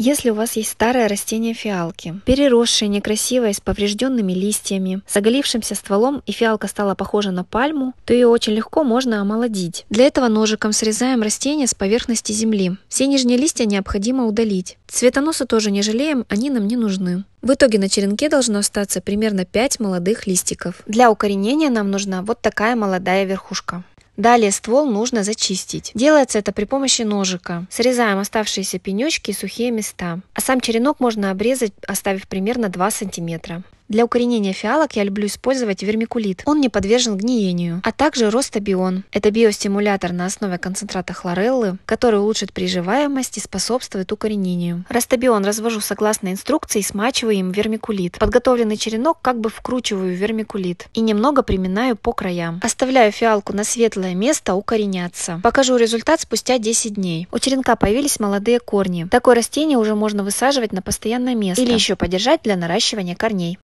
Если у вас есть старое растение фиалки, переросшее, некрасивое, с поврежденными листьями, с оголившимся стволом и фиалка стала похожа на пальму, то ее очень легко можно омолодить. Для этого ножиком срезаем растение с поверхности земли. Все нижние листья необходимо удалить. Цветоносы тоже не жалеем, они нам не нужны. В итоге на черенке должно остаться примерно 5 молодых листиков. Для укоренения нам нужна вот такая молодая верхушка. Далее ствол нужно зачистить. Делается это при помощи ножика. Срезаем оставшиеся пенечки и сухие места. А сам черенок можно обрезать, оставив примерно 2 сантиметра. Для укоренения фиалок я люблю использовать вермикулит. Он не подвержен гниению. А также ростабион. Это биостимулятор на основе концентрата хлореллы, который улучшит приживаемость и способствует укоренению. Ростабион развожу согласно инструкции и смачиваю им вермикулит. Подготовленный черенок как бы вкручиваю вермикулит и немного приминаю по краям. Оставляю фиалку на светлое место укореняться. Покажу результат спустя 10 дней. У черенка появились молодые корни. Такое растение уже можно высаживать на постоянное место или еще подержать для наращивания корней.